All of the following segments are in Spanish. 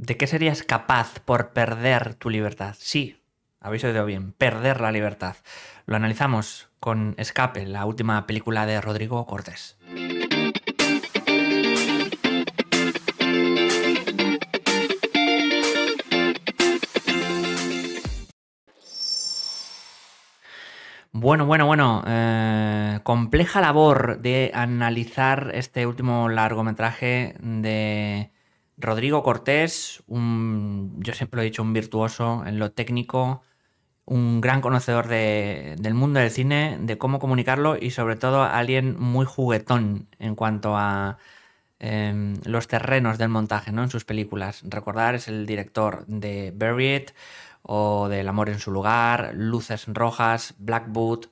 ¿De qué serías capaz por perder tu libertad? Sí, habéis oído bien, perder la libertad. Lo analizamos con Escape, la última película de Rodrigo Cortés. Bueno, bueno, bueno. Eh, compleja labor de analizar este último largometraje de Rodrigo Cortés, un, yo siempre lo he dicho, un virtuoso en lo técnico, un gran conocedor del mundo del cine, de cómo comunicarlo y sobre todo alguien muy juguetón en cuanto a em, los terrenos del montaje ¿no? en sus películas. Recordar, es el director de Buried o del amor en su lugar, Luces Rojas, Black Boot,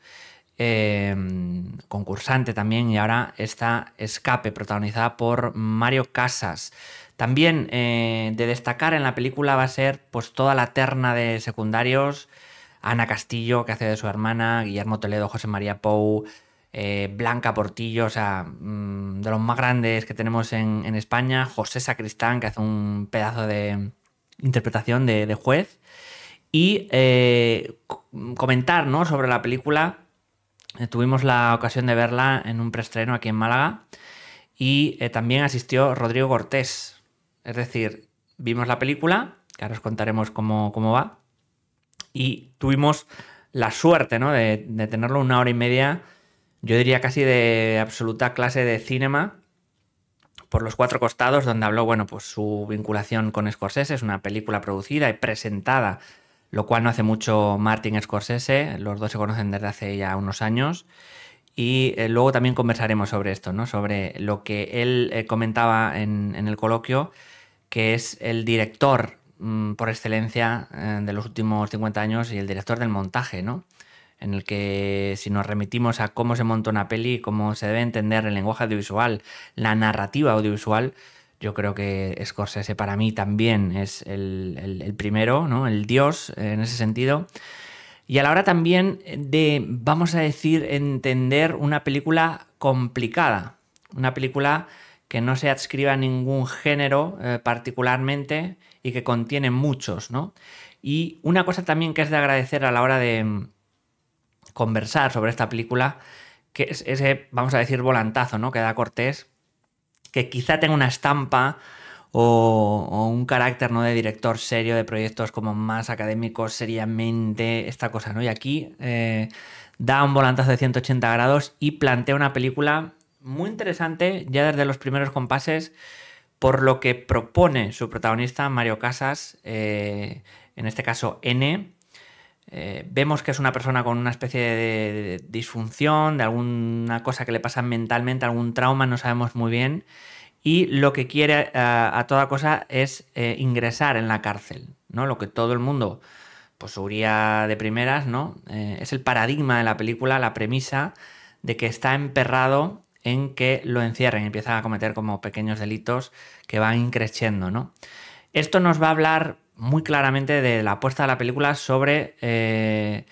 em, concursante también y ahora está Escape, protagonizada por Mario Casas. También eh, de destacar en la película va a ser pues toda la terna de secundarios. Ana Castillo, que hace de su hermana, Guillermo Toledo, José María Pou, eh, Blanca Portillo, o sea, mm, de los más grandes que tenemos en, España, José Sacristán, que hace un pedazo de interpretación de, juez. Y eh, comentar sobre la película. tuvimos la ocasión de verla en un preestreno aquí en Málaga. Y también asistió Rodrigo Cortés, es decir, vimos la película, que ahora os contaremos cómo, va, y tuvimos la suerte de, tenerlo una hora y media, yo diría casi de absoluta clase de cinema, por los cuatro costados, donde habló, bueno, pues su vinculación con Scorsese, es una película producida y presentada, lo cual no hace mucho Martin Scorsese, los dos se conocen desde hace ya unos años, y eh, luego también conversaremos sobre esto, ¿no? Sobre lo que él eh, comentaba en el coloquio, que es el director mm, por excelencia eh, de los últimos 50 años y el director del montaje, ¿no? En el que si nos remitimos a cómo se monta una peli, cómo se debe entender el lenguaje audiovisual, la narrativa audiovisual, yo creo que Scorsese para mí también es el, el primero, ¿no? El dios eh, en ese sentido. Y a la hora también de, vamos a decir, entender una película complicada, una película que no se adscriba a ningún género eh, particularmente y que contiene muchos, ¿no? Y una cosa también que es de agradecer a la hora de mm, conversar sobre esta película, que es ese, vamos a decir, volantazo, ¿no? Que da Cortés, que quizá tenga una estampa o, un carácter ¿no? de director serio de proyectos como más académicos, seriamente, esta cosa, ¿no? Y aquí eh, da un volantazo de 180 grados y plantea una película muy interesante ya desde los primeros compases por lo que propone su protagonista Mario Casas, eh, en este caso N. Eh, vemos que es una persona con una especie de disfunción, de alguna cosa que le pasa mentalmente, algún trauma, no sabemos muy bien, y lo que quiere eh, a, toda cosa es ingresar en la cárcel, ¿no? Lo que todo el mundo pues de primeras, ¿no? es el paradigma de la película, la premisa de que está emperrado en que lo encierren, empiezan a cometer como pequeños delitos que van increciendo, ¿no? Esto nos va a hablar muy claramente de la apuesta de la película sobre, eh,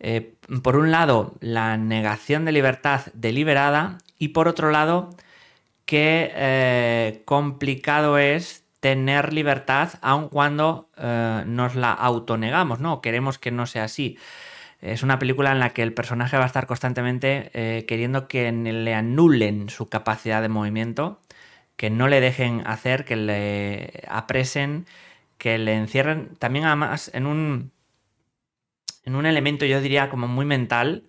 eh, por un lado, la negación de libertad deliberada y por otro lado, qué eh, complicado es tener libertad aun cuando nos la autonegamos, ¿no? Queremos que no sea así. Es una película en la que el personaje va a estar constantemente eh, queriendo que le anulen su capacidad de movimiento, que no le dejen hacer, que le apresen, que le encierren. También además en un, en un elemento, yo diría, como muy mental,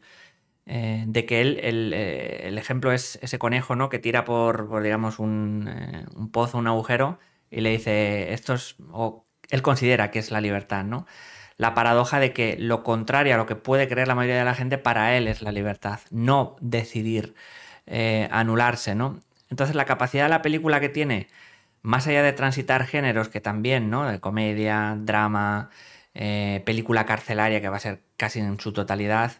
eh, de que él, eh, el, ejemplo es ese conejo, ¿no? Que tira por, por digamos, un, un, pozo, un agujero, y le dice, esto es, o él considera que es la libertad, ¿no? la paradoja de que lo contrario a lo que puede creer la mayoría de la gente para él es la libertad, no decidir eh, anularse, ¿no? Entonces la capacidad de la película que tiene, más allá de transitar géneros que también, ¿no? De comedia, drama, eh, película carcelaria que va a ser casi en su totalidad,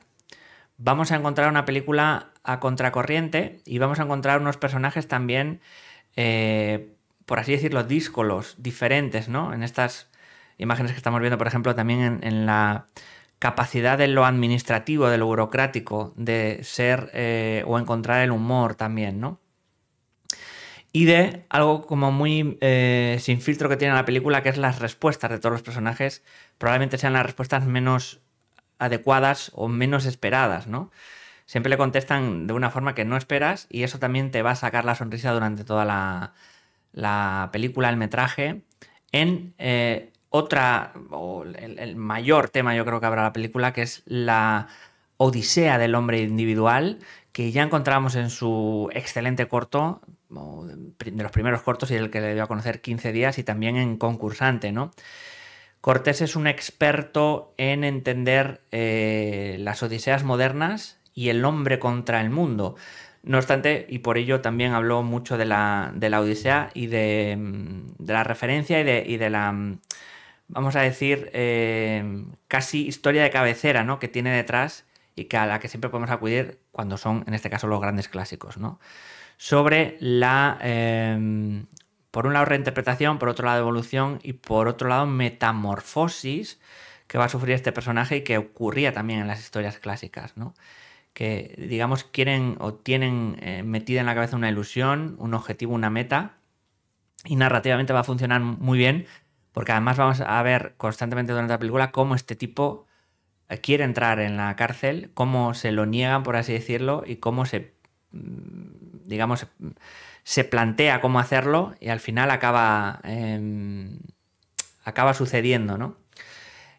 vamos a encontrar una película a contracorriente y vamos a encontrar unos personajes también, eh, por así decirlo, díscolos, diferentes, ¿no? En estas imágenes que estamos viendo, por ejemplo, también en, la capacidad de lo administrativo, de lo burocrático, de ser eh, o encontrar el humor también, ¿no? Y de algo como muy eh, sin filtro que tiene la película, que es las respuestas de todos los personajes, probablemente sean las respuestas menos adecuadas o menos esperadas, ¿no? Siempre le contestan de una forma que no esperas y eso también te va a sacar la sonrisa durante toda la, película, el metraje, en eh, otra, el, mayor tema yo creo que habrá la película, que es la odisea del hombre individual, que ya encontramos en su excelente corto, de los primeros cortos y el que le dio a conocer 15 días, y también en concursante, ¿no? Cortés es un experto en entender eh, las odiseas modernas y el hombre contra el mundo. No obstante, y por ello también habló mucho de la, Odisea y mm, de, la referencia y de la mm, vamos a decir, eh, casi historia de cabecera, ¿no? Que tiene detrás y que a la que siempre podemos acudir cuando son, en este caso, los grandes clásicos, ¿no? Sobre la, em, por un lado, reinterpretación, por otro lado, evolución y por otro lado, metamorfosis que va a sufrir este personaje y que ocurría también en las historias clásicas, ¿no? Que, digamos, quieren o tienen eh, metida en la cabeza una ilusión, un objetivo, una meta, y narrativamente va a funcionar muy bien porque además vamos a ver constantemente durante la película cómo este tipo eh, quiere entrar en la cárcel, cómo se lo niegan, por así decirlo, y cómo se, mm, digamos, se plantea cómo hacerlo y al final acaba, em, acaba sucediendo, ¿no?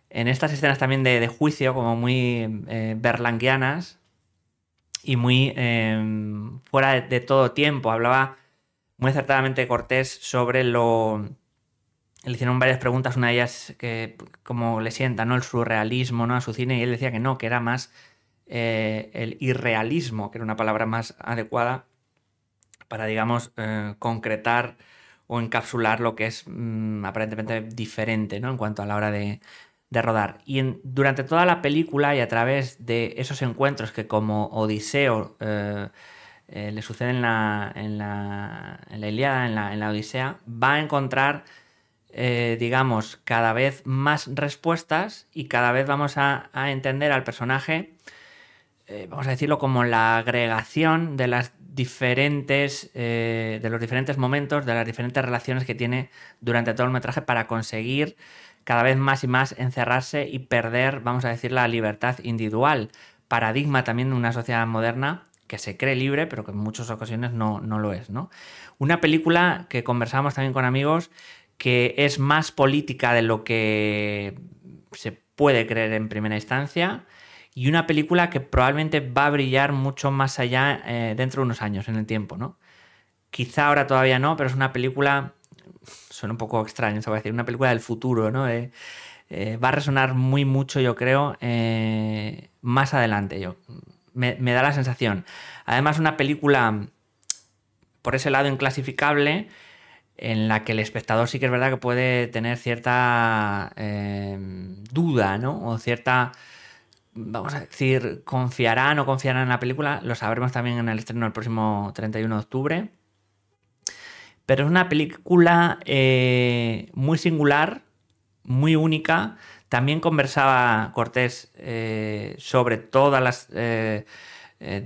En estas escenas también de, juicio, como muy eh, berlanguianas y muy em, fuera de, todo tiempo, hablaba muy acertadamente Cortés sobre lo le hicieron varias preguntas, una de ellas que como le sienta, ¿no? El surrealismo, ¿no? A su cine, y él decía que no, que era más eh, el irrealismo, que era una palabra más adecuada para, digamos, eh, concretar o encapsular lo que es mm, aparentemente diferente, ¿no? En cuanto a la hora de, rodar. Y durante toda la película y a través de esos encuentros que como Odiseo eh, le suceden en la, en, la, en la Iliada, en la Odisea, va a encontrar eh, digamos, cada vez más respuestas y cada vez vamos a, entender al personaje, eh, vamos a decirlo, como la agregación de las diferentes, eh, de los diferentes momentos, de las diferentes relaciones que tiene durante todo el metraje para conseguir cada vez más y más encerrarse y perder, vamos a decir, la libertad individual, paradigma también de una sociedad moderna que se cree libre, pero que en muchas ocasiones no, no lo es, ¿no? Una película que conversamos también con amigos que es más política de lo que se puede creer en primera instancia y una película que probablemente va a brillar mucho más allá eh, dentro de unos años en el tiempo, ¿no? Quizá ahora todavía no, pero es una película, suena un poco extraño, se va a decir, una película del futuro, ¿no? Eh, eh, va a resonar muy mucho, yo creo, más adelante, yo. me da la sensación. Además, una película, por ese lado, inclasificable, en la que el espectador sí que es verdad que puede tener cierta em, duda, ¿no? O cierta, vamos a decir, confiará o no confiará en la película, lo sabremos también en el estreno el próximo 31 de octubre. Pero es una película eh, muy singular, muy única. También conversaba Cortés eh, sobre todas las... Eh,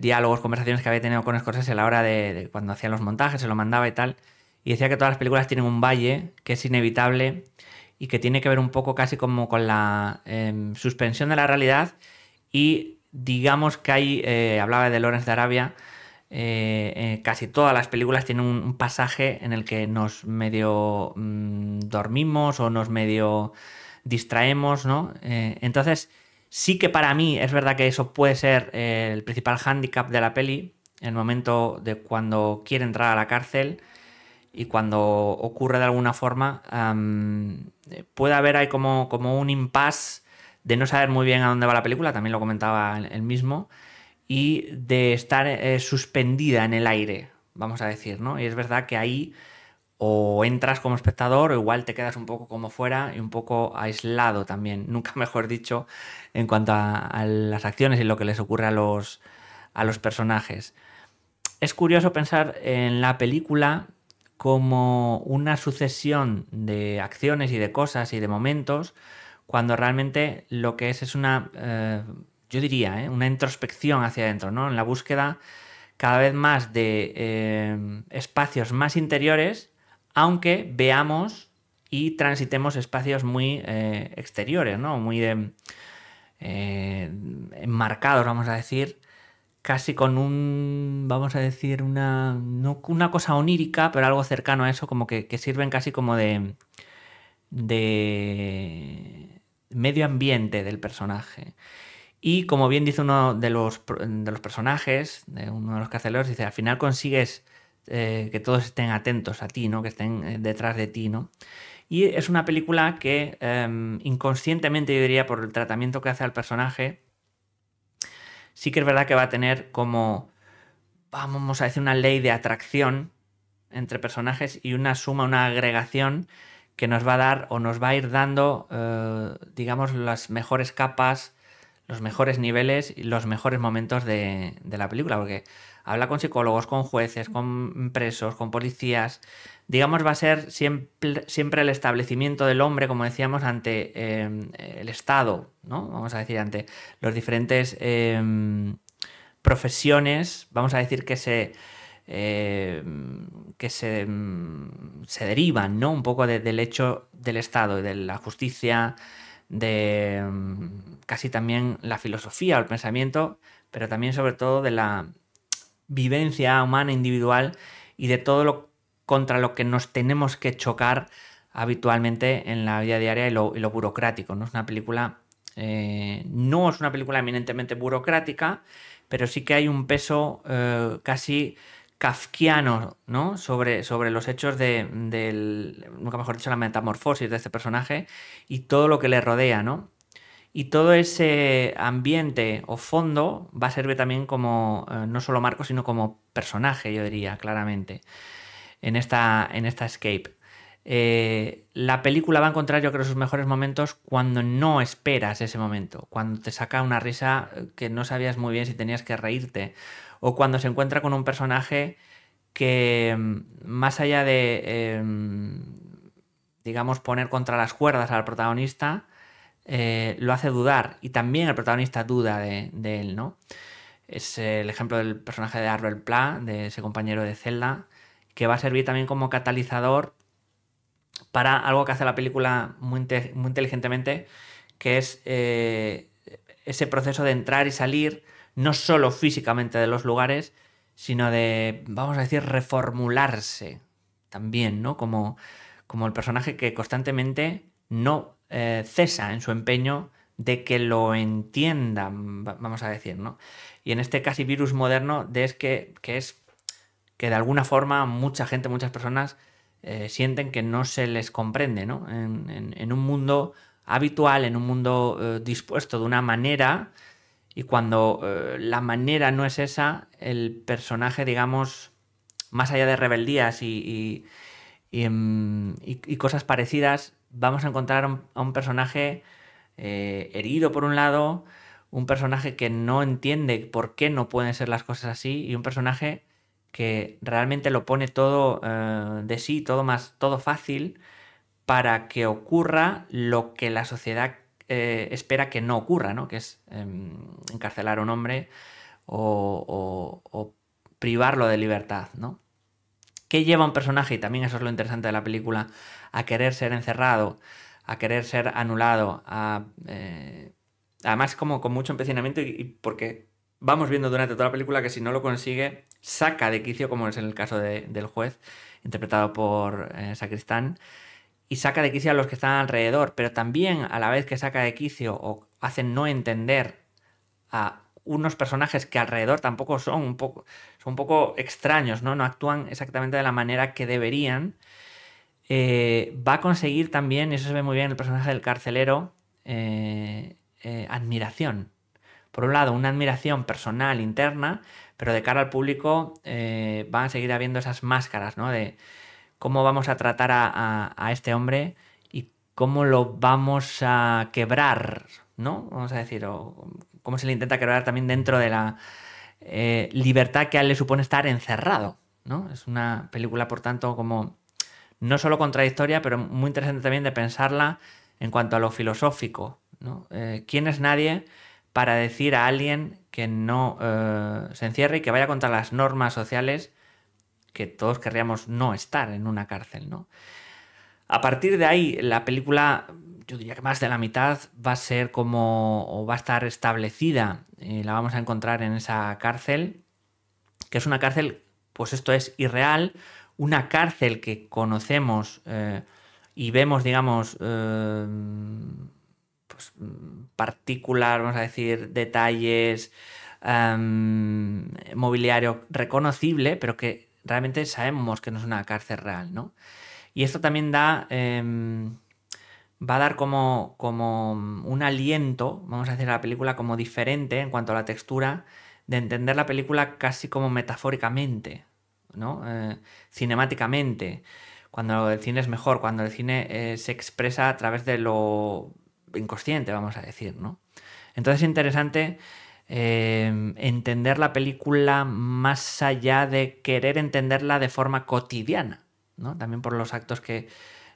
diálogos, conversaciones que había tenido con Scorsese a la hora de, de cuando hacían los montajes, se lo mandaba y tal y decía que todas las películas tienen un valle, que es inevitable y que tiene que ver un poco casi como con la em, suspensión de la realidad y digamos que hay, eh, hablaba de Lawrence de Arabia, eh, eh, casi todas las películas tienen un, pasaje en el que nos medio mm, dormimos o nos medio distraemos, ¿no? entonces, sí que para mí es verdad que eso puede ser el principal hándicap de la peli, el momento de cuando quiere entrar a la cárcel, y cuando ocurre de alguna forma puede haber ahí como, como un impasse de no saber muy bien a dónde va la película, también lo comentaba él mismo, y de estar eh, suspendida en el aire, vamos a decir, ¿no? Y es verdad que ahí o entras como espectador o igual te quedas un poco como fuera y un poco aislado también, nunca mejor dicho, en cuanto a, las acciones y lo que les ocurre a los, a los personajes. Es curioso pensar en la película como una sucesión de acciones y de cosas y de momentos, cuando realmente lo que es es una, eh, yo diría, eh, una introspección hacia adentro, ¿no? En la búsqueda cada vez más de eh, espacios más interiores, aunque veamos y transitemos espacios muy exteriores, ¿no? Muy enmarcados, vamos a decir, casi con un, vamos a decir, una, no, una cosa onírica, pero algo cercano a eso, como que, sirven casi como de, de medio ambiente del personaje. Y como bien dice uno de los, personajes, de uno de los carceleros, dice, al final consigues eh, que todos estén atentos a ti, ¿no? Que estén eh, detrás de ti, ¿no? Y es una película que em, inconscientemente, yo diría, por el tratamiento que hace al personaje, sí que es verdad que va a tener como, vamos a decir, una ley de atracción entre personajes y una suma, una agregación que nos va a dar o nos va a ir dando, eh, digamos, las mejores capas, los mejores niveles y los mejores momentos de, de la película, porque habla con psicólogos, con jueces, con presos, con policías, digamos, va a ser siempre, siempre el establecimiento del hombre, como decíamos, ante em, el Estado, ¿no? Vamos a decir, ante las diferentes em, profesiones, vamos a decir que se... Em, que se, se, derivan ¿no? un poco del hecho del Estado y de la justicia, de casi también la filosofía o el pensamiento, pero también sobre todo de la vivencia humana individual y de todo lo contra lo que nos tenemos que chocar habitualmente en la vida diaria y lo, burocrático. ¿no? Es una película, eh, no es una película eminentemente burocrática, pero sí que hay un peso eh, casi kafkiano sobre, sobre los hechos de, del, nunca mejor dicho, la metamorfosis de este personaje y todo lo que le rodea. ¿no? Y todo ese ambiente o fondo va a servir también como, eh, no solo marco, sino como personaje, yo diría, claramente en esta, en esta escape. Eh, la película va a encontrar, yo creo, sus mejores momentos cuando no esperas ese momento, cuando te saca una risa que no sabías muy bien si tenías que reírte, o cuando se encuentra con un personaje que, mm, más allá de, em, digamos, poner contra las cuerdas al protagonista, eh, lo hace dudar, y también el protagonista duda de, él, ¿no? Es el ejemplo del personaje de Arbel Pla, de ese compañero de celda, que va a servir también como catalizador para algo que hace la película muy, muy inteligentemente, que es eh, ese proceso de entrar y salir, no solo físicamente de los lugares, sino de, vamos a decir, reformularse también, ¿no? Como, como el personaje que constantemente no eh, cesa en su empeño de que lo entiendan, vamos a decir, ¿no? Y en este casi virus moderno de es que, que es que de alguna forma mucha gente, muchas personas eh, sienten que no se les comprende, ¿no? En, un mundo habitual, en un mundo eh, dispuesto de una manera, y cuando eh, la manera no es esa, el personaje, digamos, más allá de rebeldías y, y, em, cosas parecidas, vamos a encontrar a un personaje herido por un lado, un personaje que no entiende por qué no pueden ser las cosas así, y un personaje que realmente lo pone todo eh, de sí, todo más, todo fácil, para que ocurra lo que la sociedad eh, espera que no ocurra, ¿no? Que es em, encarcelar a un hombre o, privarlo de libertad, ¿no? ¿Qué lleva a un personaje? Y también eso es lo interesante de la película, a querer ser encerrado, a querer ser anulado, eh, además, como con mucho empecinamiento, y porque vamos viendo durante toda la película que si no lo consigue, saca de quicio, como es en el caso del juez, interpretado por eh, Sacristán, y saca de quicio a los que están alrededor, pero también a la vez que saca de quicio o hacen no entender a unos personajes que alrededor tampoco son un poco, son un poco extraños, ¿no? no actúan exactamente de la manera que deberían, eh, va a conseguir también, y eso se ve muy bien en el personaje del carcelero, eh, admiración. Por un lado, una admiración personal interna, pero de cara al público eh, van a seguir habiendo esas máscaras, ¿no? De cómo vamos a tratar a, este hombre y cómo lo vamos a quebrar, ¿no? Vamos a decir, o cómo se le intenta quebrar también dentro de la eh, libertad que a él le supone estar encerrado, ¿no? Es una película, por tanto, como no solo contradictoria, pero muy interesante también de pensarla en cuanto a lo filosófico, ¿no? Eh, ¿Quién es nadie? para decir a alguien que no eh, se encierre y que vaya contra las normas sociales que todos querríamos no estar en una cárcel, ¿no? A partir de ahí, la película, yo diría que más de la mitad va a ser como, va a estar establecida, y eh, la vamos a encontrar en esa cárcel, que es una cárcel, pues esto es irreal, una cárcel que conocemos eh, y vemos, digamos, pues, particular, vamos a decir, detalles, em, mobiliario reconocible, pero que realmente sabemos que no es una cárcel real, Y esto también da, em, va a dar como, como un aliento, vamos a decir, a la película como diferente en cuanto a la textura, de entender la película casi como metafóricamente, ¿no? Eh, cinemáticamente cuando el cine es mejor, cuando el cine eh, se expresa a través de lo inconsciente, vamos a decir, ¿no? Entonces es interesante eh, entender la película más allá de querer entenderla de forma cotidiana, ¿no? También por los actos que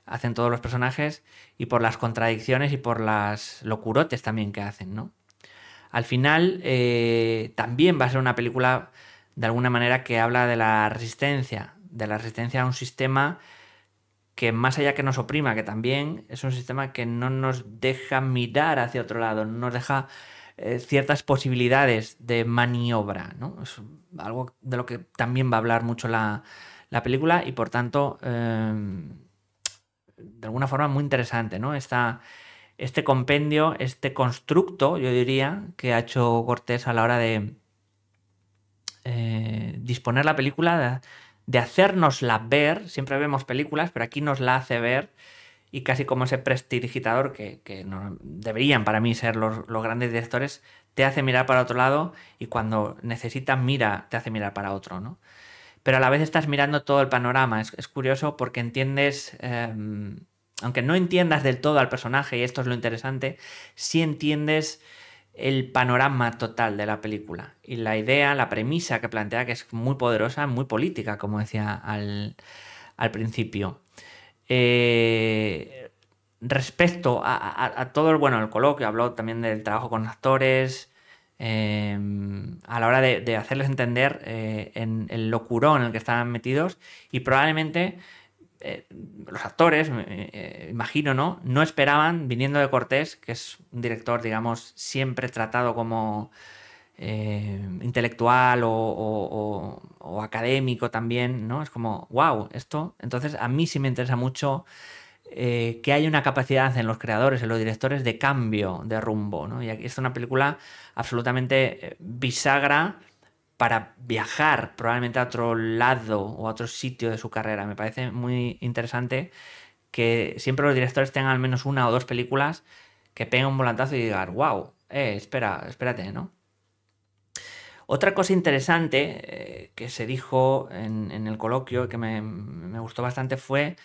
hacen todos los personajes y por las contradicciones y por las locurotes también que hacen, ¿no? Al final eh, también va a ser una película de alguna manera que habla de la resistencia, de la resistencia a un sistema que más allá que nos oprima, que también es un sistema que no nos deja mirar hacia otro lado, no nos deja eh, ciertas posibilidades de maniobra, ¿no? Es algo de lo que también va a hablar mucho la, película y por tanto, em, de alguna forma muy interesante, ¿no? este compendio, este constructo, yo diría, que ha hecho Cortés a la hora de eh, disponer la película, de, de hacernosla ver, siempre vemos películas, pero aquí nos la hace ver y casi como ese prestidigitador que, deberían para mí ser los, grandes directores, te hace mirar para otro lado y cuando necesitas mira, te hace mirar para otro, ¿no? Pero a la vez estás mirando todo el panorama, es, curioso porque entiendes, em, aunque no entiendas del todo al personaje, y esto es lo interesante, sí entiendes el panorama total de la película y la idea, la premisa que plantea, que es muy poderosa, muy política, como decía al, principio. Eh, respecto a, todo el, bueno, el coloquio, habló también del trabajo con actores, eh, a la hora de, hacerles entender eh, el locurón en el que estaban metidos y probablemente eh, los actores, eh, imagino, ¿no? No esperaban, viniendo de Cortés, que es un director, digamos, siempre tratado como eh, intelectual o, académico también, ¿no? Es como, wow, esto. Entonces, a mí sí me interesa mucho que haya una capacidad en los creadores, en los directores, de cambio de rumbo, ¿no? Y aquí es una película absolutamente bisagra para viajar probablemente a otro lado o a otro sitio de su carrera. Me parece muy interesante que siempre los directores tengan al menos una o dos películas que peguen un volantazo y digan, wow, eh, espera, espérate, ¿no? Otra cosa interesante eh, que se dijo en, el coloquio que me, gustó bastante fue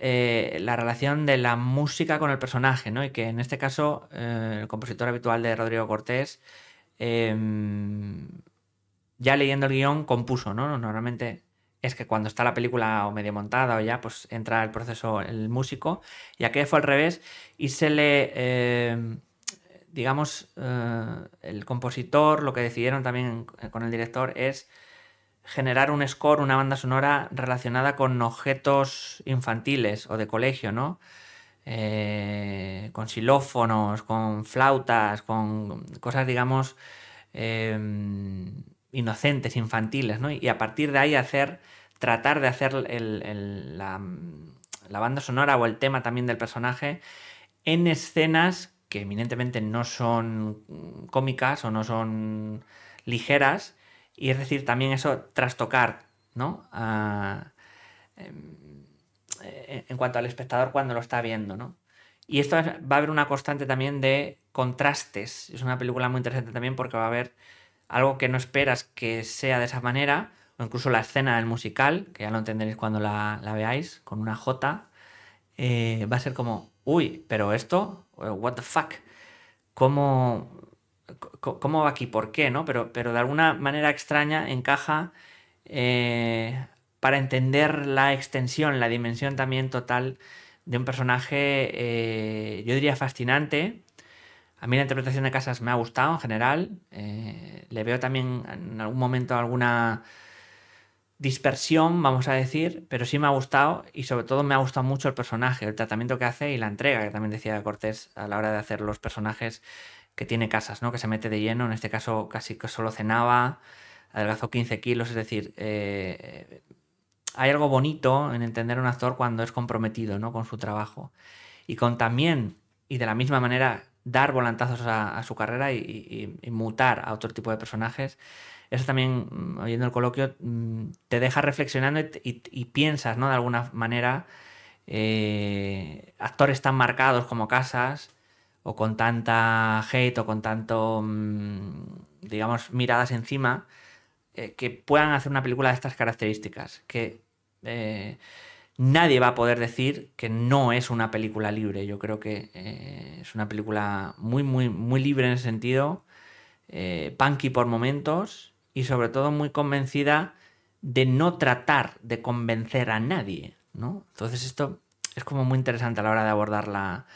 eh, la relación de la música con el personaje, ¿no? Y que en este caso eh, el compositor habitual de Rodrigo Cortés em, ya leyendo el guión compuso, ¿no? Normalmente es que cuando está la película o medio montada o ya, pues entra el proceso, el músico, y aquí fue al revés y se le, eh, digamos, eh, el compositor, lo que decidieron también con el director es generar un score, una banda sonora relacionada con objetos infantiles o de colegio, ¿no? Eh, con xilófonos, con flautas, con cosas, digamos, eh, inocentes, infantiles, ¿no? Y a partir de ahí hacer, tratar de hacer la, banda sonora o el tema también del personaje en escenas que eminentemente no son cómicas o no son ligeras, y es decir, también eso trastocar, ¿no? Em, en cuanto al espectador cuando lo está viendo, ¿no? Y esto va a haber una constante también de contrastes. Es una película muy interesante también porque va a haber algo que no esperas que sea de esa manera, o incluso la escena del musical, que ya lo entenderéis cuando la, veáis, con una J, eh, va a ser como, uy, pero esto, eh, what the fuck, ¿cómo, va aquí? ¿Por qué? ¿no? Pero, pero de alguna manera extraña encaja eh, para entender la extensión, la dimensión también total de un personaje, yo diría fascinante, a mí la interpretación de Casas me ha gustado en general. Eh, le veo también en algún momento alguna dispersión, vamos a decir, pero sí me ha gustado y sobre todo me ha gustado mucho el personaje, el tratamiento que hace y la entrega que también decía Cortés a la hora de hacer los personajes que tiene Casas, ¿no? Que se mete de lleno, en este caso casi que solo cenaba, adelgazó 15 kilos, es decir, eh, hay algo bonito en entender a un actor cuando es comprometido, ¿no? Con su trabajo. Y con también, y de la misma manera dar volantazos a, su carrera y, mutar a otro tipo de personajes. Eso también, mm, oyendo el coloquio, mm, te deja reflexionando y, piensas, ¿no? De alguna manera, eh, actores tan marcados como Casas, o con tanta hate, o con tanto, mm, digamos, miradas encima, eh, que puedan hacer una película de estas características, que eh, nadie va a poder decir que no es una película libre. Yo creo que eh, es una película muy, muy, muy libre en el sentido, eh, punky por momentos y sobre todo muy convencida de no tratar de convencer a nadie, ¿no? Entonces esto es como muy interesante a la hora de abordar la,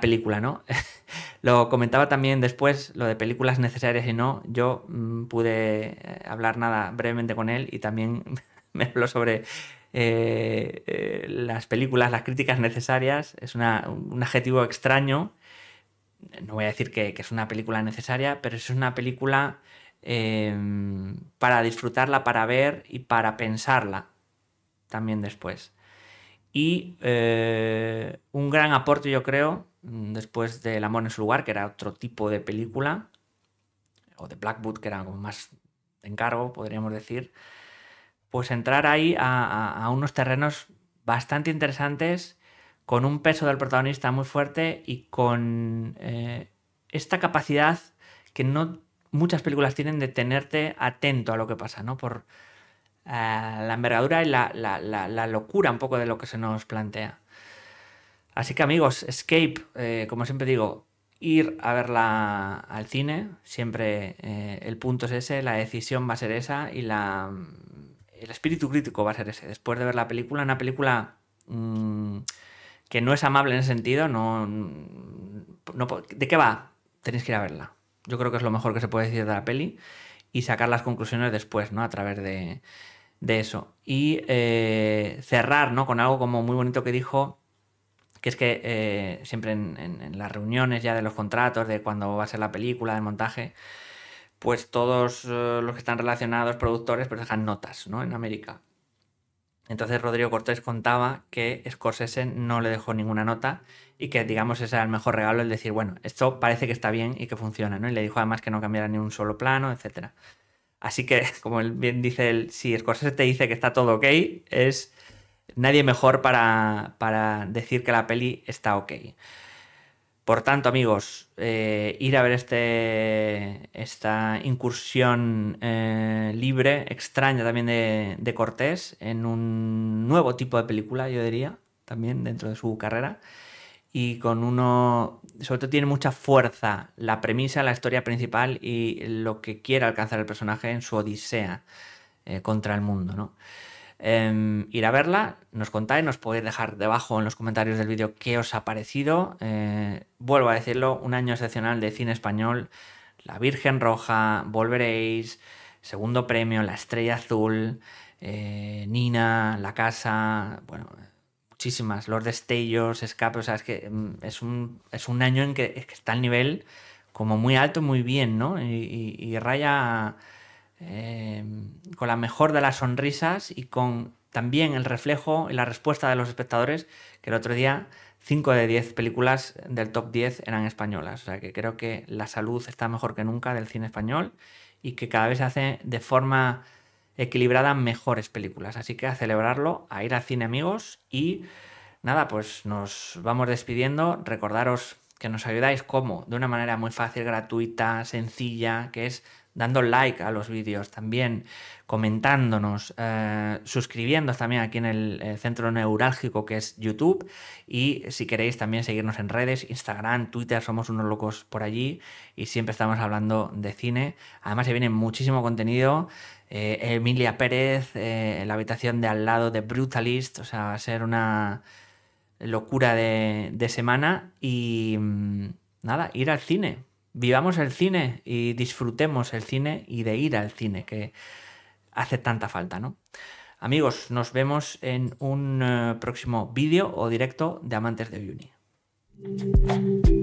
película, ¿no? lo comentaba también después, lo de películas necesarias y no. Yo mm, pude eh, hablar nada brevemente con él y también me habló sobre eh, eh, las películas, las críticas necesarias. Es un adjetivo extraño. No voy a decir que, es una película necesaria, pero es una película em, para disfrutarla, para ver y para pensarla también después. Y eh, un gran aporte, yo creo, después de El amor en su lugar, que era otro tipo de película, o de Blackwood, que era como más de encargo, podríamos decir, pues entrar ahí a, unos terrenos bastante interesantes, con un peso del protagonista muy fuerte y con eh, esta capacidad que no muchas películas tienen de tenerte atento a lo que pasa, ¿no? Por eh, la envergadura y la, locura un poco de lo que se nos plantea. Así que amigos, Escape, eh, como siempre digo, ir a verla al cine, siempre el punto es ese, la decisión va a ser esa y la el espíritu crítico va a ser ese. Después de ver la película, una película mm, que no es amable en ese sentido, no, ¿de qué va? Tenéis que ir a verla. Yo creo que es lo mejor que se puede decir de la peli y sacar las conclusiones después, ¿no? A través de, de eso. Y eh, cerrar, ¿no? Con algo como muy bonito que dijo, que es que eh, siempre en, en las reuniones ya de los contratos, de cuando va a ser la película, del montaje, pues todos eh, los que están relacionados, productores, pues dejan notas, ¿no? En América. Entonces Rodrigo Cortés contaba que Scorsese no le dejó ninguna nota y que, digamos, ese era el mejor regalo, el decir, bueno, esto parece que está bien y que funciona, ¿no? Y le dijo además que no cambiara ni un solo plano, etc. Así que, como bien dice él, si Scorsese te dice que está todo ok, es nadie mejor para, para decir que la peli está ok. Por tanto, amigos, eh, ir a ver este, esta incursión eh, libre, extraña también de, Cortés, en un nuevo tipo de película, yo diría, también dentro de su carrera. Y con uno, sobre todo tiene mucha fuerza la premisa, la historia principal y lo que quiere alcanzar el personaje en su odisea eh, contra el mundo, ¿no? Em, ir a verla, nos contáis, nos podéis dejar debajo en los comentarios del vídeo qué os ha parecido. Eh, vuelvo a decirlo, un año excepcional de cine español, La Virgen Roja, Volveréis, Segundo Premio, La Estrella Azul, eh, Nina, La Casa, bueno, muchísimas, Los Destellos, Escape, o sea, es que mm, es un, es un año en que, está el nivel como muy alto, muy bien, ¿no? y raya Em, con la mejor de las sonrisas y con también el reflejo y la respuesta de los espectadores, que el otro día 5 de 10 películas del top 10 eran españolas. O sea que creo que la salud está mejor que nunca del cine español y que cada vez se hace de forma equilibrada mejores películas. Así que a celebrarlo, a ir al cine amigos y nada, pues nos vamos despidiendo. Recordaros que nos ayudáis como de una manera muy fácil, gratuita, sencilla, que es dando like a los vídeos también, comentándonos, eh, suscribiéndonos también aquí en el, centro neurálgico que es YouTube y si queréis también seguirnos en redes, Instagram, Twitter, somos unos locos por allí y siempre estamos hablando de cine. Además se viene muchísimo contenido. Eh, Emilia Pérez, eh, la habitación de al lado de Brutalist, o sea, va a ser una locura de semana y mm, nada, ir al cine, vivamos el cine y disfrutemos el cine y de ir al cine, que hace tanta falta, ¿no? Amigos, nos vemos en un eh, próximo vídeo o directo de Amantes de Uni.